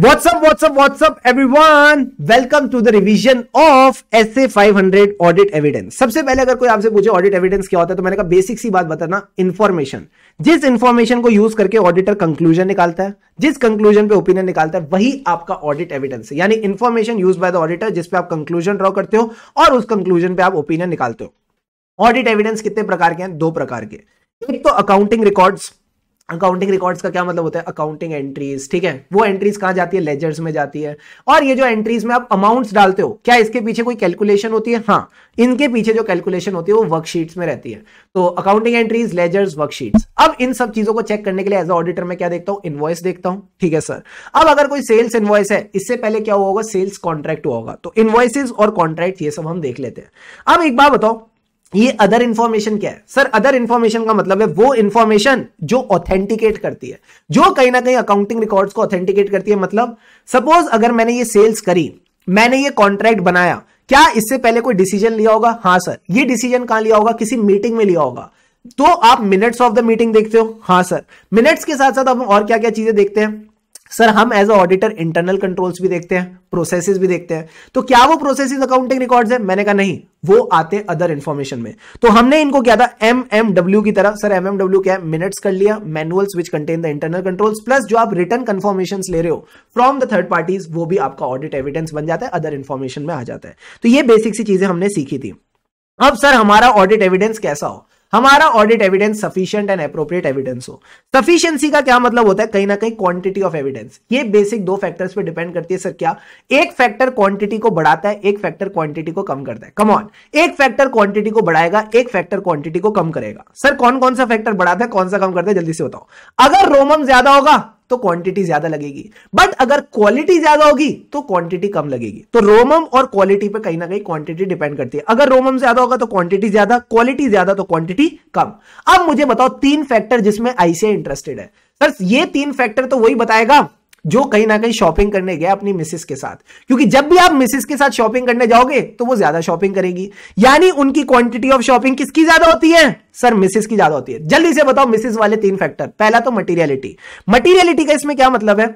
WhatsApp what's up what's up everyone welcome to the revision of S A five hundred audit evidence सबसे पहले अगर कोई आपसे पूछे ऑडिट एविडेंस क्या होता है तो मैंने कहा बेसिक सी बात बताना इंफॉर्मेशन जिस इंफॉर्मेशन को यूज करके ऑडिटर कंक्लूजन निकालता है जिस कंक्लूजन पे ओपिनियन निकालता है वही आपका ऑडिट एविडेंस है यानी information use by the auditor जिसपे आप कंक्लूजन ड्रॉ करते हो और उस कंक्लूजन पे आप ओपिनियन निकालते हो ऑडिट एविडेंस कितने प्रकार के हैं दो प्रकार के एक तो अकाउंटिंग रिकॉर्ड्स अकाउंटिंग रिकॉर्ड्स का क्या मतलब होता है अकाउंटिंग एंट्रीज ठीक है वो एंट्रीज कहाँ जाती है लेजर्स में जाती है और ये जो एंट्रीज में आप अमाउंट्स डालते हो क्या इसके पीछे कोई कैलकुलेशन होती है हाँ इनके पीछे जो कैलकुलेशन होती है वो वर्कशीट्स में रहती है तो अकाउंटिंग एंट्रीज लेजर्स वर्कशीट्स अब इन सब चीजों को चेक करने के लिए एज ऑडिटर में क्या देखता हूँ इन्वॉइस देखता हूँ ठीक है सर अब अगर कोई सेल्स इन्वॉइस है इससे पहले क्या हुआ होगा सेल्स कॉन्ट्रैक्ट हुआ होगा तो इन्वॉइस और कॉन्ट्रैक्ट ये सब हम देख लेते हैं अब एक बात बताओ ये अदर इंफॉर्मेशन क्या है सर अदर इंफॉर्मेशन का मतलब है वो इंफॉर्मेशन जो ऑथेंटिकेट करती है जो कहीं ना कहीं अकाउंटिंग रिकॉर्ड्स को ऑथेंटिकेट करती है मतलब सपोज अगर मैंने ये सेल्स करी मैंने ये कॉन्ट्रैक्ट बनाया क्या इससे पहले कोई डिसीजन लिया होगा हाँ सर ये डिसीजन कहां लिया होगा किसी मीटिंग में लिया होगा तो आप मिनट्स ऑफ द मीटिंग देखते हो हाँ सर मिनट्स के साथ साथ आप और क्या क्या चीजें देखते हैं सर हम as a auditor internal controls भी देखते हैं प्रोसेसेस भी देखते हैं तो क्या वो प्रोसेसेस अकाउंटिंग रिकॉर्ड्स है मैंने कहा नहीं वो आते अदर इंफॉर्मेशन में तो हमने इनको क्या था एम एम डब्ल्यू की तरह सर एम एम डब्ल्यू क्या है मिनट्स कर लिया manuals which contain the internal controls plus जो आप रिटर्न कंफर्मेशन ले रहे हो फ्रॉम द थर्ड पार्टीज वो भी आपका ऑडिट एविडेंस बन जाता है अदर इन्फॉर्मेशन में आ जाता है तो ये बेसिक सी चीजें हमने सीखी थी अब सर हमारा ऑडिट एविडेंस कैसा हो हमारा audit evidence sufficient and appropriate evidence हो सफिशियंसी का क्या मतलब होता है कहीं ना कहीं क्वांटिटी ऑफ एविडेंस ये बेसिक दो फैक्टर्स पे डिपेंड करती है सर क्या एक फैक्टर क्वांटिटी को बढ़ाता है एक फैक्टर क्वांटिटी को कम करता है कम ऑन एक फैक्टर क्वांटिटी को बढ़ाएगा एक फैक्टर क्वांटिटी को कम करेगा सर कौन कौन सा फैक्टर बढ़ाता है कौन सा कम करता है जल्दी से बताओ अगर रोमम ज्यादा होगा तो क्वांटिटी ज्यादा लगेगी बट अगर क्वालिटी ज्यादा होगी तो क्वांटिटी कम लगेगी तो रोमम और क्वालिटी पे कहीं ना कहीं क्वांटिटी डिपेंड करती है अगर रोमम ज्यादा होगा तो क्वांटिटी ज्यादा क्वालिटी ज्यादा तो क्वांटिटी कम अब मुझे बताओ तीन फैक्टर जिसमें आईसीआई इंटरेस्टेड है सर ये तीन फैक्टर तो वही बताएगा जो कहीं ना कहीं शॉपिंग करने गया अपनी मिसेस के साथ क्योंकि जब भी आप मिसेस के साथ शॉपिंग करने जाओगे तो वो ज्यादा शॉपिंग करेगी यानी उनकी क्वांटिटी ऑफ शॉपिंग किसकी ज्यादा होती है सर मिसेस की ज्यादा होती है जल्दी से बताओ मिसेस वाले तीन फैक्टर पहला तो मटीरियलिटी मटीरियलिटी का इसमें क्या मतलब है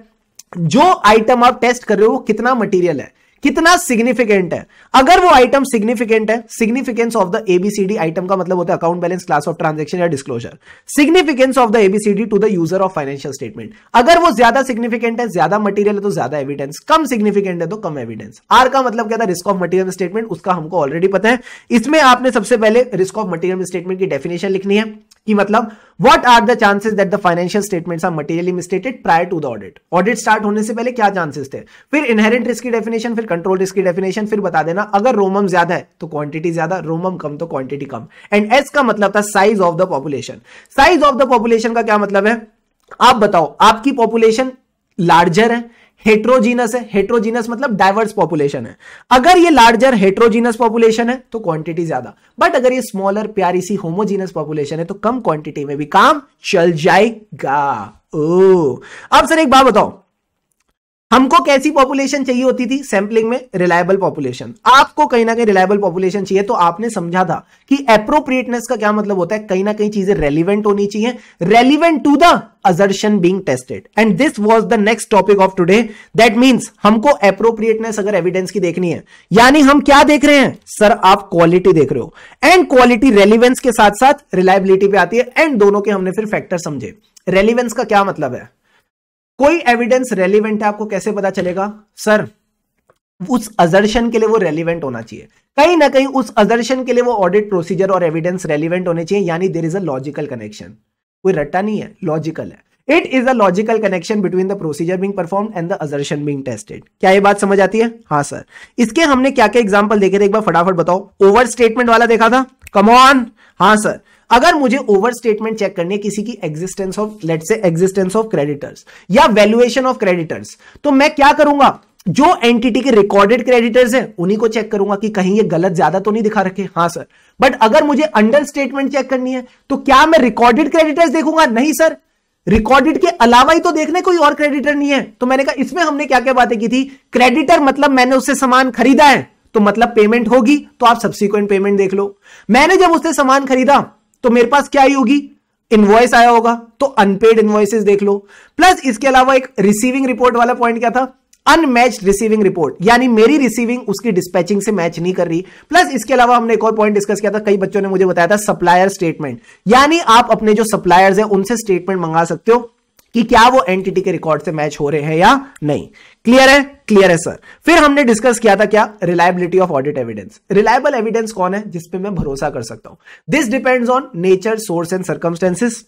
जो आइटम आप टेस्ट कर रहे हो वो कितना मटेरियल है कितना सिग्निफिकेंट है अगर वो आइटम सिग्निफिकेंट है significance of the ABCD item का मतलब होता है account balance class of transaction या disclosure significance of the ABCD to the user of financial statement अगर वो ज्यादा सिग्निफिकेंट है ज्यादा मटीरियल है तो ज्यादा एविडेंस कम सिग्निफिकेंट है तो कम एविडेंस आर का मतलब क्या था रिस्क ऑफ मटीरियल स्टेटमेंट उसका हमको ऑलरेडी पता है इसमें आपने सबसे पहले रिस्क ऑफ मटीरियल स्टेटमेंट की डेफिनेशन लिखनी है कि मतलब what are the chances that the financial statements are materially misstated prior to the audit audit start होने से पहले क्या चांसेस थे फिर इनहेरेंट रिस्क की डेफिनेशन फिर कंट्रोल रिस्क की डेफिनेशन फिर बता देना अगर रोमम ज्यादा है तो क्वांटिटी ज्यादा रोमम कम तो क्वांटिटी कम एंड एस का मतलब था size of the population size of the population का क्या मतलब है आप बताओ आपकी पॉपुलेशन लार्जर है हेट्रोजीनस है हेट्रोजीनस मतलब डाइवर्स पॉपुलेशन है अगर ये लार्जर हेट्रोजीनस पॉपुलेशन है तो क्वांटिटी ज्यादा बट अगर ये स्मॉलर प्यारी सी होमोजीनस पॉपुलेशन है तो कम क्वांटिटी में भी काम चल जाएगा ओ अब सर एक बात बताओ हमको कैसी पॉपुलेशन चाहिए होती थी सैंपलिंग में रिलायबल पॉपुलेशन आपको कहीं ना कहीं रिलायबल पॉपुलेशन चाहिए तो आपने समझा था कि अप्रोप्रिएटनेस का क्या मतलब होता है कहीं ना कहीं चीजें रेलिवेंट होनी चाहिए relevant to the assertion being tested and this was the next topic of today that means हमको अप्रोप्रिएटनेस अगर एविडेंस की देखनी है यानी हम क्या देख रहे हैं सर आप क्वालिटी देख रहे हो एंड क्वालिटी रेलिवेंस के साथ साथ रिलायबिलिटी पे आती है एंड दोनों के हमने फिर फैक्टर समझे रेलिवेंस का क्या मतलब है कोई एविडेंस रेलिवेंट है आपको कैसे पता चलेगा सर उस अजर्शन के लिए वो रेलिवेंट होना चाहिए कहीं ना कहीं उस अजर्शन के लिए वो ऑडिट प्रोसीजर और एविडेंस रेलिवेंट होने चाहिए यानी there is a logical connection कोई रट्टा नहीं है लॉजिकल है it is a logical connection between the procedure being perform and the assertion being tested क्या ये बात समझ आती है हाँ सर इसके हमने क्या क्या एग्जाम्पल देखे थे एक बार फटाफट बताओ ओवर स्टेटमेंट वाला देखा था कमोन हाँ सर अगर मुझे ओवर स्टेटमेंट चेक करनी है किसी की existence of let's say existence of creditors या वैल्यूएशन ऑफ क्रेडिटर्स तो मैं क्या करूंगा जो एंटिटी के रिकॉर्डेड क्रेडिटर्स हैं उन्हीं को चेक करूंगा कि कहीं ये गलत ज्यादा तो नहीं दिखा रखे हाँ सर बट अगर मुझे अंडर स्टेटमेंट चेक करनी है तो क्या मैं रिकॉर्डेड क्रेडिटर्स देखूंगा नहीं सर रिकॉर्डेड के अलावा ही तो देखने कोई और क्रेडिटर नहीं है तो मैंने कहा इसमें हमने क्या क्या बातें की थी क्रेडिटर मतलब मैंने उससे सामान खरीदा है तो मतलब पेमेंट होगी तो आप सब्सिक्वेंट पेमेंट देख लो मैंने जब उससे सामान खरीदा तो मेरे पास क्या आई होगी इनवॉइस आया होगा तो अनपेड इनवॉइसेस देख लो प्लस इसके अलावा एक रिसीविंग रिपोर्ट वाला पॉइंट क्या था अनमैच रिसीविंग रिपोर्ट यानी मेरी रिसीविंग उसकी डिस्पैचिंग से मैच नहीं कर रही प्लस इसके अलावा हमने एक और पॉइंट डिस्कस किया था कई बच्चों ने मुझे बताया था सप्लायर स्टेटमेंट यानी आप अपने जो सप्लायर्स हैं उनसे स्टेटमेंट मंगा सकते हो कि क्या वो एंटिटी के रिकॉर्ड से मैच हो रहे हैं या नहीं क्लियर है क्लियर है सर फिर हमने डिस्कस किया था क्या reliability of audit evidence reliable evidence कौन है जिसपे मैं भरोसा कर सकता हूं this depends on nature source and circumstances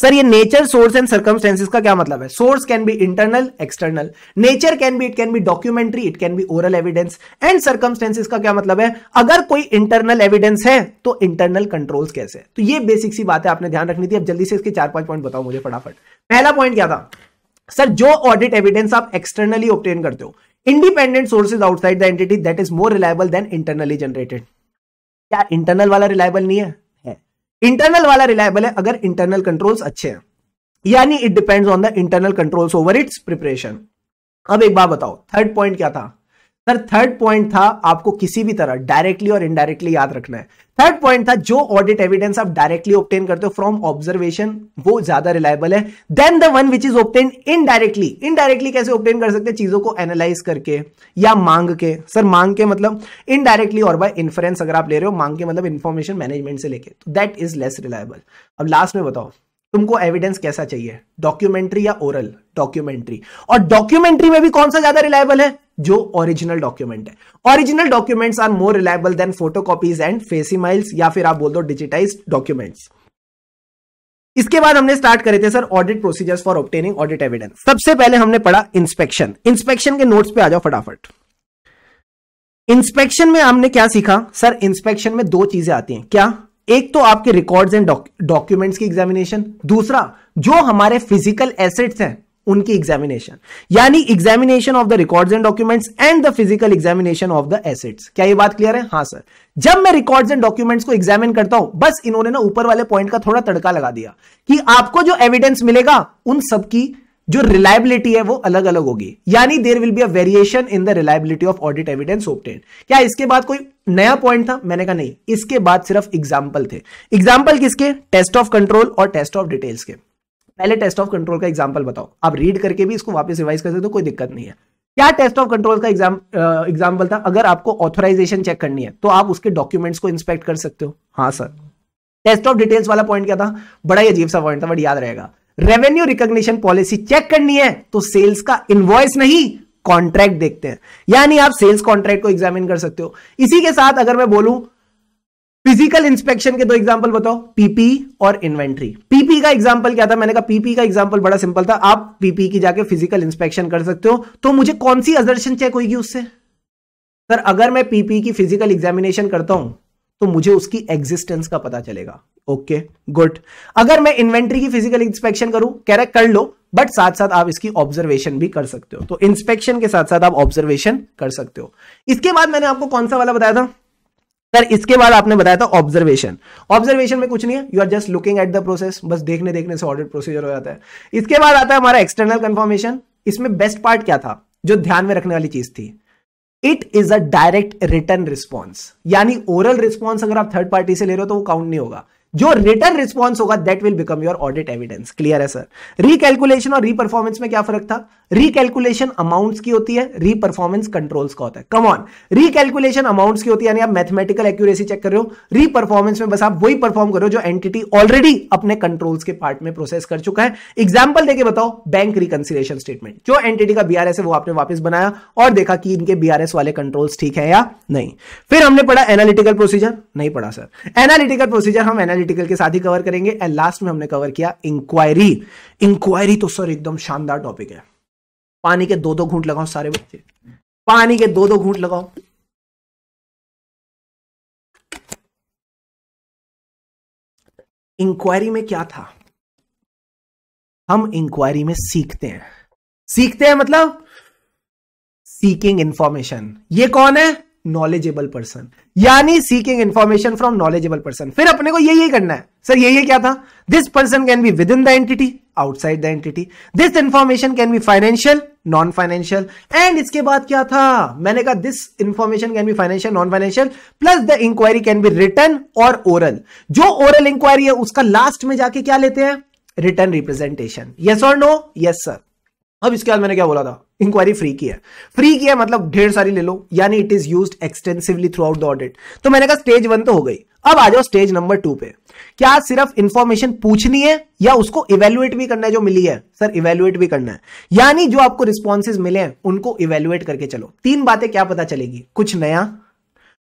sir ये नेचर सोर्स एंड सर्कमस्टेंसेज का क्या मतलब है source can be internal external nature can be it can be documentary it can be oral evidence and circumstances का क्या मतलब है अगर कोई इंटरनल एविडेंस है तो इंटरनल कंट्रोल्स कैसे तो ये बेसिक सी बात है आपने ध्यान रखनी थी अब जल्दी से इसके चार पांच पॉइंट बताओ मुझे फटाफट पहला पॉइंट क्या था सर जो ऑडिट एविडेंस आप एक्सटर्नली ऑप्टेन करते हो independent sources outside the entity that is more reliable than internally generated क्या इंटरनल वाला रिलायबल नहीं है इंटरनल वाला रिलायबल है अगर इंटरनल कंट्रोल्स अच्छे हैं यानी it depends on the internal controls over its preparation अब एक बात बताओ थर्ड पॉइंट क्या था सर थर्ड पॉइंट था आपको किसी भी तरह डायरेक्टली और इनडायरेक्टली याद रखना है थर्ड पॉइंट था जो ऑडिट एविडेंस आप डायरेक्टली ऑप्टेन करते हो फ्रॉम ऑब्जर्वेशन वो ज्यादा रिलायबल है than the one which is obtain indirectly indirectly कैसे ऑप्टेन कर सकते हैं चीजों को एनालाइज करके या मांग के सर मांग के मतलब इनडायरेक्टली और बाय इन्फ्रेंस अगर आप ले रहे हो मांग के मतलब इन्फॉर्मेशन मैनेजमेंट से लेके तो दैट इज लेस रिलायबल अब लास्ट में बताओ तुमको एविडेंस कैसा चाहिए डॉक्यूमेंट्री या ओरल डॉक्यूमेंट्री और डॉक्यूमेंट्री में भी कौन सा ज्यादा रिलायबल है जो ओरिजिनल डॉक्यूमेंट है original documents are more reliable than copies and facsimiles या फिर आप बोल दो डिजिटाइज डॉक्यूमेंट्स इसके बाद हमने स्टार्ट करे थे sir audit procedures for obtaining audit evidence सबसे पहले हमने पढ़ा इंस्पेक्शन इंस्पेक्शन के नोट्स पे आ जाओ फटाफट इंस्पेक्शन में हमने क्या सीखा सर इंस्पेक्शन में दो चीजें आती हैं क्या एक तो आपके रिकॉर्ड्स एंड डॉक्यूमेंट्स की एग्जामिनेशन दूसरा जो हमारे फिजिकल एसेट्स हैं उनकी एग्जामिनेशन यानी examination of the records and documents and the physical examination of the assets क्या ये बात क्लियर है हाँ सर जब मैं रिकॉर्ड्स एंड डॉक्यूमेंट्स को एग्जामिन करता हूं बस इन्होंने ना ऊपर वाले पॉइंट का थोड़ा तड़का लगा दिया कि आपको जो एविडेंस मिलेगा उन सबकी जो रिलायबिलिटी है वो अलग अलग होगी यानी there will be a variation in the reliability of audit evidence obtain क्या इसके बाद कोई नया पॉइंट था मैंने कहा नहीं इसके बाद सिर्फ एग्जाम्पल थे एग्जाम्पल किसके टेस्ट ऑफ कंट्रोल और टेस्ट ऑफ डिटेल्स के पहले टेस्ट ऑफ कंट्रोल का एग्जाम्पल बताओ आप रीड करके भी इसको वापस रिवाइज कर सकते हो कोई दिक्कत नहीं है क्या टेस्ट ऑफ कंट्रोल का एग्जाम्पल था अगर आपको ऑथोराइजेशन चेक करनी है तो आप उसके डॉक्यूमेंट्स को इंस्पेक्ट कर सकते हो हाँ सर टेस्ट ऑफ डिटेल्स वाला पॉइंट क्या था बड़ा ही अजीब सा पॉइंट था बट याद रहेगा रेवेन्यू रिकॉग्निशन पॉलिसी चेक करनी है तो सेल्स का इनवॉइस नहीं कॉन्ट्रैक्ट देखते हैं यानी आप सेल्स कॉन्ट्रैक्ट को एग्जामिन कर सकते हो इसी के साथ अगर मैं बोलूं फिजिकल इंस्पेक्शन के दो एग्जाम्पल बताओ पीपी और इन्वेंट्री पीपी का एग्जाम्पल क्या था मैंने कहा पीपी का एग्जाम्पल बड़ा सिंपल था आप पीपी की जाके फिजिकल इंस्पेक्शन कर सकते हो तो मुझे कौन सी अजर्शन चेक होगी उससे सर अगर मैं पीपी की फिजिकल एग्जामिनेशन करता हूं तो मुझे उसकी एग्जिस्टेंस का पता चलेगा ओके गुड अगर मैं इन्वेंट्री की फिजिकल इंस्पेक्शन करूं कह रहे कर लो बट साथ साथ आप इसकी ऑब्जर्वेशन भी कर सकते हो तो इंस्पेक्शन के साथ साथ आप ऑब्जर्वेशन कर सकते हो इसके बाद मैंने आपको कौन सा वाला बताया था सर इसके बाद आपने बताया था ऑब्जर्वेशन ऑब्जर्वेशन में कुछ नहीं है you are just looking at the process बस देखने देखने से ऑडिट प्रोसीजर हो जाता है इसके बाद आता है हमारा एक्सटर्नल कंफर्मेशन इसमें बेस्ट पार्ट क्या था जो ध्यान में रखने वाली चीज थी it is a direct return response यानी ओरल रिस्पॉन्स अगर आप थर्ड पार्टी से ले रहे हो तो वो काउंट नहीं होगा जो रिटर्न रिस्पॉन्स होगा that will become your audit evidence clear है सर रिकैलकुलेशन और रीपरफॉर्मेंस में क्या फर्क था रिकैलकुलेशन अमाउंट्स की होती है रीपरफॉर्मेंस कंट्रोल्स का होता है कम ऑन रिकैलकुलेशन अमाउंट्स की होती है यानी आप मैथमेटिकल एक्यूरेसी चेक कर रहे हो रीपरफॉर्मेंस में बस आप वही परफॉर्म करो जो एंटिटी ऑलरेडी अपने कंट्रोल्स के पार्ट में प्रोसेस कर चुका है एग्जाम्पल देके बताओ बैंक रिकनसिलेशन स्टेटमेंट जो एंटिटी का बीआरएस है वो आपने वापस बनाया और देखा कि इनके बीआरएस वाले कंट्रोल्स ठीक है या नहीं फिर हमने पढ़ा एनालिटिकल प्रोसीजर नहीं पढ़ा सर एनालिटिकल प्रोसीजर हम एनालिटिक पॉलिटिकल के साथ ही कवर करेंगे एंड लास्ट में हमने कवर किया इंक्वायरी इंक्वायरी तो सर एकदम शानदार टॉपिक है पानी के दो दो घूंट लगाओ सारे बच्चे पानी के दो दो घूंट लगाओ इंक्वायरी में क्या था हम इंक्वायरी में सीखते हैं सीखते हैं मतलब सीकिंग इंफॉर्मेशन ये कौन है नॉलेजेबल पर्सन यानी seeking information from knowledgeable person फिर अपने को यही करना है सर यही क्या था this person can be within the entity outside the entity this information can be financial non financial and इसके बाद क्या था मैंने कहा this information can be financial non financial plus the inquiry can be written और oral जो oral inquiry है उसका लास्ट में जाके क्या लेते हैं रिटर्न रिप्रेजेंटेशन यस और नो यस सर अब इसके बाद मैंने क्या बोला था इंक्वायरी फ्री की है फ्री की है मतलब ढेर सारी ले लो यानी it is use extensively throughout the audit तो मैंने कहा स्टेज वन तो हो गई अब आ जाओ स्टेज नंबर टू पे क्या सिर्फ इंफॉर्मेशन पूछनी है या उसको इवेल्युएट भी करना है जो मिली है सर इवेल्युएट भी करना है यानी जो आपको रिस्पॉन्सेज मिले हैं उनको इवेल्युएट करके चलो तीन बातें क्या पता चलेगी कुछ नया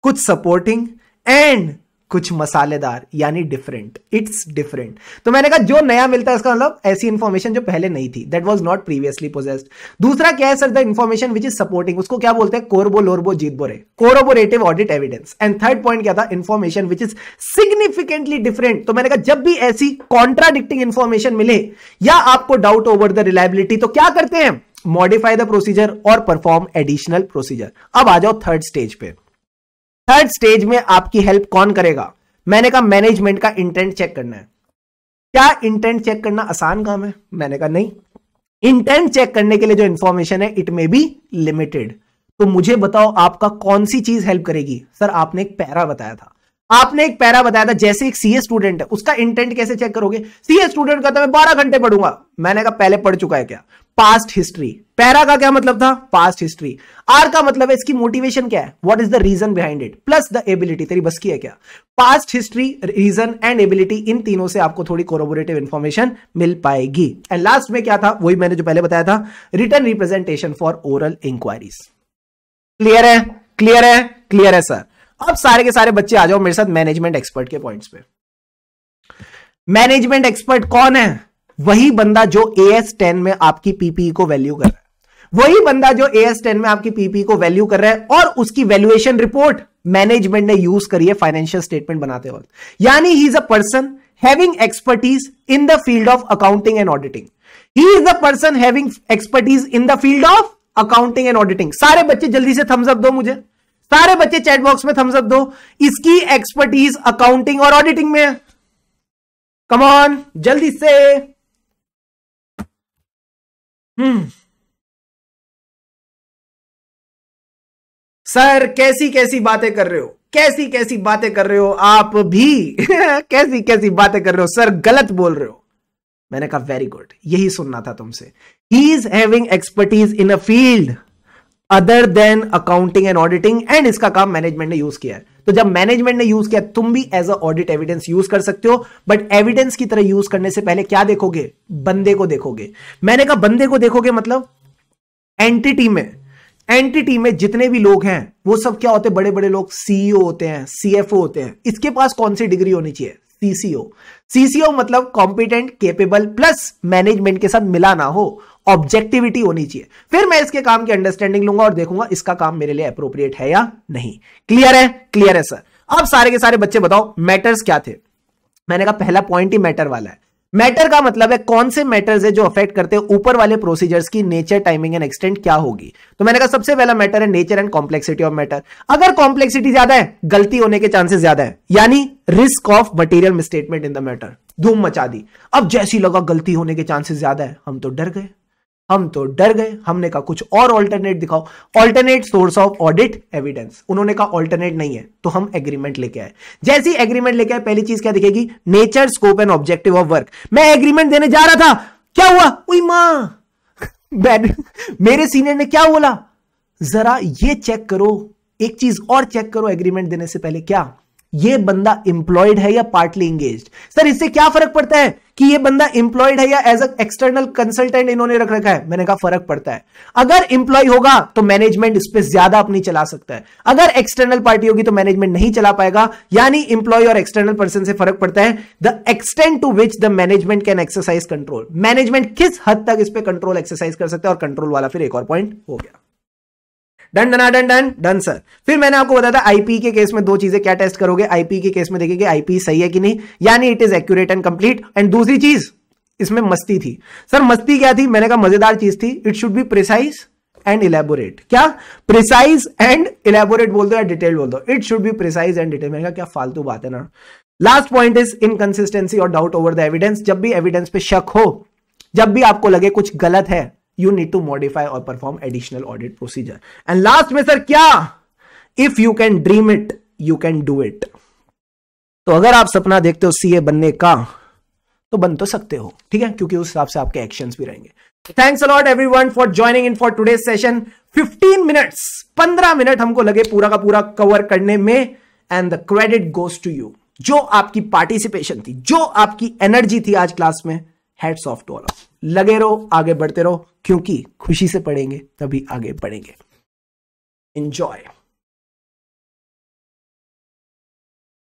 कुछ सपोर्टिंग एंड कुछ मसालेदार यानी डिफरेंट इट्स डिफरेंट तो मैंने कहा जो नया मिलता है इसका मतलब ऐसी इन्फॉर्मेशन जो पहले नहीं थी that was not previously possessed दूसरा क्या है sir the information which is supporting उसको क्या बोलते हैं कोरबो लोरबो बोरे corroborative audit evidence and third point क्या था information which is significantly different तो मैंने कहा जब भी ऐसी कॉन्ट्राडिक्टिंग इन्फॉर्मेशन मिले या आपको डाउट ओवर द रिलायबिलिटी तो क्या करते हैं मॉडिफाई द प्रोसीजर और परफॉर्म एडिशनल प्रोसीजर अब आ जाओ थर्ड स्टेज पे थर्ड स्टेज में आपकी हेल्प कौन करेगा मैंने कहा मैनेजमेंट का इंटेंट चेक करना है क्या इंटेंट चेक करना आसान काम है मैंने कहा नहीं इंटेंट चेक करने के लिए जो इंफॉर्मेशन है इट मे बी लिमिटेड तो मुझे बताओ आपका कौन सी चीज हेल्प करेगी सर आपने एक पैरा बताया था आपने एक पैरा बताया था जैसे एक सीए स्टूडेंट है उसका इंटेंट कैसे चेक करोगे सीए स्टूडेंट कहता है मैं बारह घंटे पढ़ूंगा मैंने कहा पहले पढ़ चुका है क्या पास्ट हिस्ट्री पैरा का क्या मतलब था पास्ट हिस्ट्री आर का मतलब है इसकी मोटिवेशन क्या है what is the reason behind it plus the ability तेरी बस की है क्या past history reason and ability इन तीनों से आपको थोड़ी कोरोबोरेटिव इंफॉर्मेशन मिल पाएगी एंड लास्ट में क्या था वही मैंने जो पहले बताया था written representation for oral inquiries clear है क्लियर है क्लियर है सर अब सारे के सारे बच्चे आ जाओ मेरे साथ मैनेजमेंट एक्सपर्ट के पॉइंट्स पे मैनेजमेंट एक्सपर्ट कौन है वही बंदा जो ए एस टेन में आपकी पीपीई e को वैल्यू कर रहा है वही बंदा जो ए एस टेन में आपकी पीपीई e को वैल्यू कर रहा है और उसकी वैल्यूएशन रिपोर्ट मैनेजमेंट ने यूज करी है फाइनेंशियल स्टेटमेंट बनाते वक्त यानी he is a person having expertise in the field of accounting and auditing he is the person having expertise in the field of accounting and auditing सारे बच्चे जल्दी से थम्स अप दो मुझे सारे बच्चे चैट बॉक्स में थम्स अप दो इसकी एक्सपर्टीज अकाउंटिंग और ऑडिटिंग में कमॉन जल्दी से हम्म सर कैसी कैसी बातें कर रहे हो कैसी कैसी बातें कर रहे हो आप भी कैसी कैसी बातें कर रहे हो सर गलत बोल रहे हो मैंने कहा वेरी गुड यही सुनना था तुमसे he is having expertise in a field other than accounting and auditing and इसका काम मैनेजमेंट ने यूज किया है तो जब मैनेजमेंट ने यूज किया तुम भी as a audit evidence use कर सकते हो बट एविडेंस की तरह यूज करने से पहले क्या देखोगे बंदे को देखोगे मैंने कहा बंदे को देखोगे मतलब एंटिटी में एंटिटी में जितने भी लोग हैं वो सब क्या होते हैं बड़े बड़े लोग सीईओ e होते हैं सीएफओ होते हैं इसके पास कौन सी डिग्री होनी चाहिए सीसीओ सीसीओ मतलब कॉम्पिटेंट केपेबल प्लस मैनेजमेंट के साथ मिला ना हो ऑब्जेक्टिविटी होनी चाहिए फिर मैं इसके काम की अंडरस्टैंडिंग लूंगा और देखूंगा इसका काम मेरे लिए अप्रोप्रिएट है या नहीं क्लियर है क्लियर है सर अब सारे के सारे बच्चे बताओ मैटर्स क्या थे मैंने कहा पहला पॉइंट ही मैटर वाला है मैटर का मतलब है कौन से मैटर्स है जो अफेक्ट करते हैं ऊपर वाले प्रोसीजर्स की नेचर टाइमिंग एंड एक्सटेंट क्या होगी तो मैंने कहा सबसे पहला मैटर है nature and complexity of matter अगर कॉम्प्लेक्सिटी ज्यादा है गलती होने के चांसेस ज्यादा है यानी risk of material misstatement in the matter धूम मचा दी अब जैसी लगा गलती होने के चांसेस ज्यादा है हम तो डर गए हम तो डर गए हमने कहा कुछ और ऑल्टरनेट दिखाओ alternate source of audit evidence उन्होंने कहा ऑल्टरनेट नहीं है तो हम एग्रीमेंट लेके आए जैसी एग्रीमेंट लेके आए पहली चीज क्या दिखेगी nature scope and objective of work मैं एग्रीमेंट देने जा रहा था क्या हुआ उई बैड मेरे सीनियर ने क्या बोला जरा ये चेक करो एक चीज और चेक करो एग्रीमेंट देने से पहले क्या ये बंदा इंप्लॉयड है या पार्टली इंगेज सर इससे क्या फर्क पड़ता है कि ये बंदा इंप्लॉयड है या एज अ एक्सटर्नल कंसल्टेंट इन्होंने रख रखा है मैंने कहा फर्क पड़ता है अगर इंप्लॉय होगा तो मैनेजमेंट इस पर ज्यादा अपनी चला सकता है अगर एक्सटर्नल पार्टी होगी तो मैनेजमेंट नहीं चला पाएगा यानी इंप्लॉय और एक्सटर्नल पर्सन से फर्क पड़ता है the extent to which the management can exercise control management किस हद तक इस पर कंट्रोल एक्सरसाइज कर सकते है और कंट्रोल वाला फिर एक और पॉइंट हो गया डन डना डन डन डन सर फिर मैंने आपको बताया था आईपी के केस में दो चीजें क्या टेस्ट करोगे आईपी के केस में देखेंगे आईपी सही है कि नहीं यानी it is accurate and complete and दूसरी चीज इसमें मस्ती थी सर मस्ती क्या थी मैंने कहा मजेदार चीज थी it should be precise and elaborate क्या प्रिसाइज एंड इलेबोरेट बोल दो या डिटेल बोल दो it should be precise and detail मैंने कहा क्या फालतू बात है ना लास्ट पॉइंट इज इनकंसिस्टेंसी और डाउट ओवर द एविडेंस जब भी एविडेंस पे शक हो जब भी आपको लगे कुछ गलत है यू नीड टू मॉडिफाई और perform additional audit procedure and last में सर क्या if you can dream it you can do it तो अगर आप सपना देखते हो सीए बनने का तो बन तो सकते हो ठीक है क्योंकि उस हिसाब से आपके एक्शंस भी रहेंगे thanks a lot everyone for joining in for today session fifteen minutes पंद्रह मिनट हमको लगे पूरा का पूरा कवर करने में and the credit goes to you जो आपकी पार्टिसिपेशन थी जो आपकी एनर्जी थी आज क्लास में hats off to all of लगे रहो आगे बढ़ते रहो क्योंकि खुशी से पढ़ेंगे तभी आगे बढ़ेंगे इंजॉय